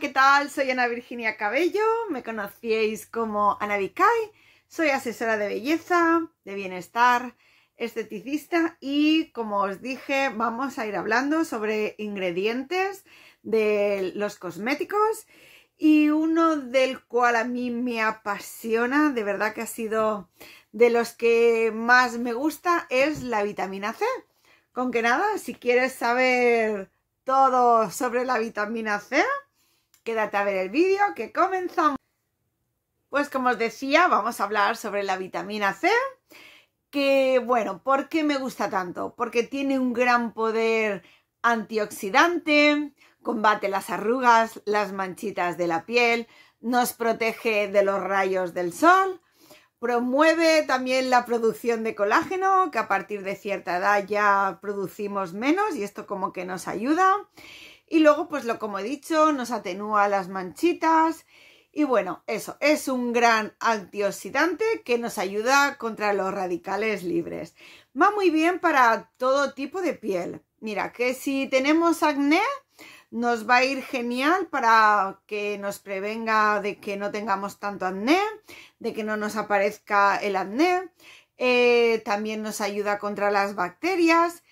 ¿qué tal? Soy Ana Virginia Cabello, me conocíais como Ana Vicay, soy asesora de belleza, de bienestar, esteticista y como os dije vamos a ir hablando sobre ingredientes de los cosméticos y uno del cual a mí me apasiona, de verdad que ha sido de los que más me gusta es la vitamina C. Con que nada, si quieres saber todo sobre la vitamina C, Quédate a ver el vídeo que comenzamos. Pues como os decía, vamos a hablar sobre la vitamina C, que bueno, ¿por qué me gusta tanto? Porque tiene un gran poder antioxidante, combate las arrugas, las manchitas de la piel, nos protege de los rayos del sol, Promueve también la producción de colágeno, que a partir de cierta edad ya producimos menos y esto como que nos ayuda. Y luego, pues lo como he dicho, nos atenúa las manchitas. Y bueno, eso, es un gran antioxidante que nos ayuda contra los radicales libres. Va muy bien para todo tipo de piel. Mira, que si tenemos acné, nos va a ir genial para que nos prevenga de que no tengamos tanto acné, de que no nos aparezca el acné. Eh, también nos ayuda contra las bacterias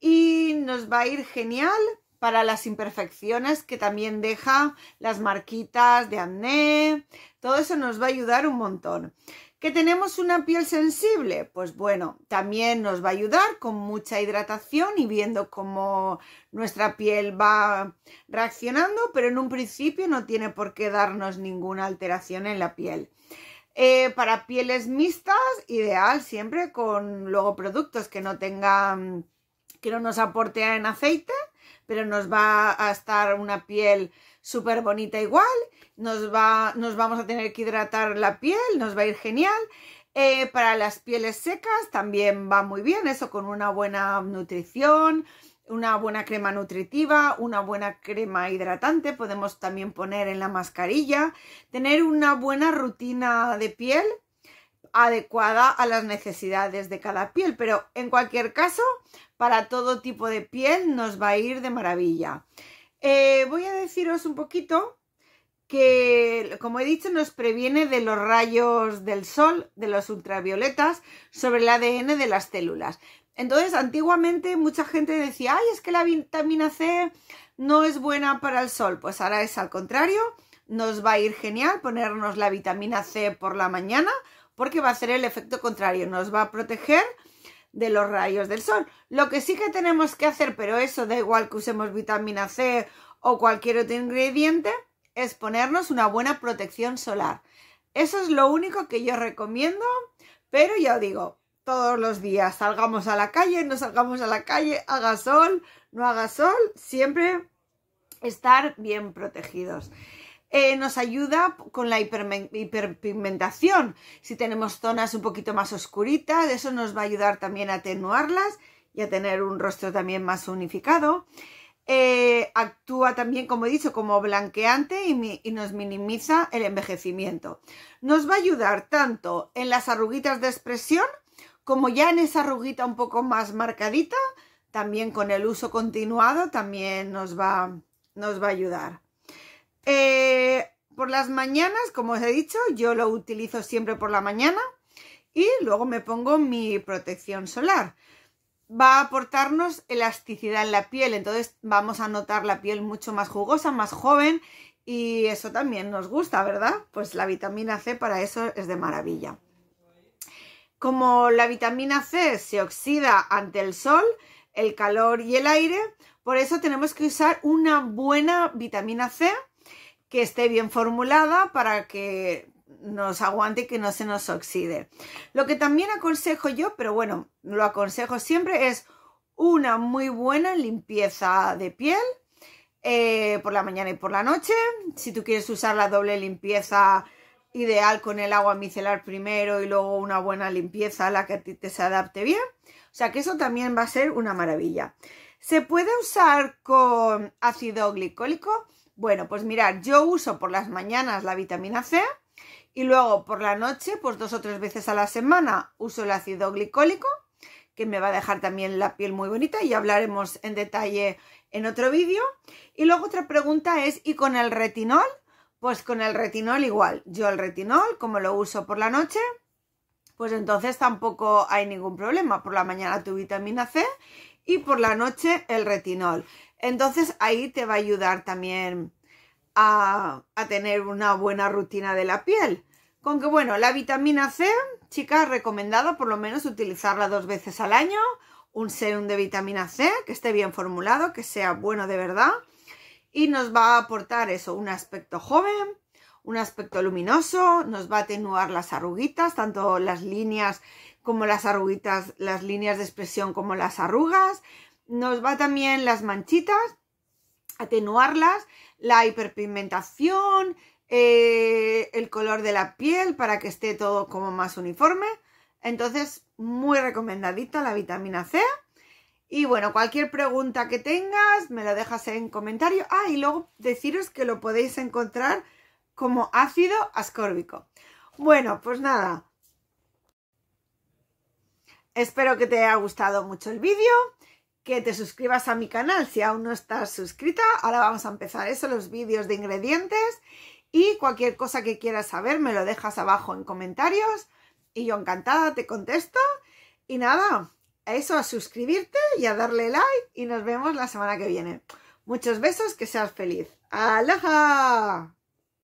y nos va a ir genial para las imperfecciones que también deja las marquitas de acné. Todo eso nos va a ayudar un montón. ¿Que tenemos una piel sensible? Pues bueno, también nos va a ayudar con mucha hidratación y viendo cómo nuestra piel va reaccionando, pero en un principio no tiene por qué darnos ninguna alteración en la piel. Eh, para pieles mixtas, ideal siempre con luego productos que no tengan, que no nos aporten aceite pero nos va a estar una piel súper bonita igual, nos, va, nos vamos a tener que hidratar la piel, nos va a ir genial. Eh, para las pieles secas también va muy bien, eso con una buena nutrición, una buena crema nutritiva, una buena crema hidratante, podemos también poner en la mascarilla, tener una buena rutina de piel adecuada a las necesidades de cada piel, pero en cualquier caso, para todo tipo de piel nos va a ir de maravilla. Eh, voy a deciros un poquito que, como he dicho, nos previene de los rayos del sol, de los ultravioletas, sobre el ADN de las células. Entonces, antiguamente mucha gente decía, ay, es que la vitamina C no es buena para el sol. Pues ahora es al contrario nos va a ir genial ponernos la vitamina C por la mañana porque va a ser el efecto contrario, nos va a proteger de los rayos del sol. Lo que sí que tenemos que hacer, pero eso da igual que usemos vitamina C o cualquier otro ingrediente, es ponernos una buena protección solar. Eso es lo único que yo recomiendo, pero ya os digo, todos los días salgamos a la calle, no salgamos a la calle, haga sol, no haga sol, siempre estar bien protegidos. Eh, nos ayuda con la hiperpigmentación. Si tenemos zonas un poquito más oscuritas, eso nos va a ayudar también a atenuarlas y a tener un rostro también más unificado. Eh, actúa también, como he dicho, como blanqueante y, nos minimiza el envejecimiento. Nos va a ayudar tanto en las arruguitas de expresión como ya en esa arruguita un poco más marcadita, también con el uso continuado, también nos nos va a ayudar. Eh, por las mañanas, como os he dicho, yo lo utilizo siempre por la mañana y luego me pongo mi protección solar. Va a aportarnos elasticidad en la piel, entonces vamos a notar la piel mucho más jugosa, más joven y eso también nos gusta, ¿verdad? Pues la vitamina C para eso es de maravilla. Como la vitamina C se oxida ante el sol, el calor y el aire, por eso tenemos que usar una buena vitamina C que esté bien formulada para que nos aguante y que no se nos oxide. Lo que también aconsejo yo, pero bueno, lo aconsejo siempre, es una muy buena limpieza de piel eh, por la mañana y por la noche. Si tú quieres usar la doble limpieza ideal con el agua micelar primero y luego una buena limpieza a la que a ti te se adapte bien. O sea que eso también va a ser una maravilla. Se puede usar con ácido glicólico bueno, pues mirad, yo uso por las mañanas la vitamina C y luego por la noche, pues dos o tres veces a la semana uso el ácido glicólico, que me va a dejar también la piel muy bonita y hablaremos en detalle en otro vídeo. Y luego otra pregunta es, ¿y con el retinol? Pues con el retinol igual. Yo el retinol, como lo uso por la noche, pues entonces tampoco hay ningún problema. Por la mañana tu vitamina C y por la noche el retinol. Entonces ahí te va a ayudar también a, a tener una buena rutina de la piel. Con que bueno, la vitamina C, chicas, recomendado por lo menos utilizarla dos veces al año, un serum de vitamina C que esté bien formulado, que sea bueno de verdad y nos va a aportar eso, un aspecto joven, un aspecto luminoso, nos va a atenuar las arruguitas, tanto las líneas como las arruguitas, las líneas de expresión como las arrugas, nos va también las manchitas, atenuarlas, la hiperpigmentación, eh, el color de la piel para que esté todo como más uniforme. Entonces, muy recomendadita la vitamina C. Y bueno, cualquier pregunta que tengas, me la dejas en comentario. Ah, y luego deciros que lo podéis encontrar como ácido ascórbico. Bueno, pues nada, Espero que te haya gustado mucho el vídeo, que te suscribas a mi canal si aún no estás suscrita. Ahora vamos a empezar eso, los vídeos de ingredientes. Y cualquier cosa que quieras saber me lo dejas abajo en comentarios y yo encantada te contesto. Y nada, a eso, a suscribirte y a darle like y nos vemos la semana que viene. Muchos besos, que seas feliz. ¡Aloha!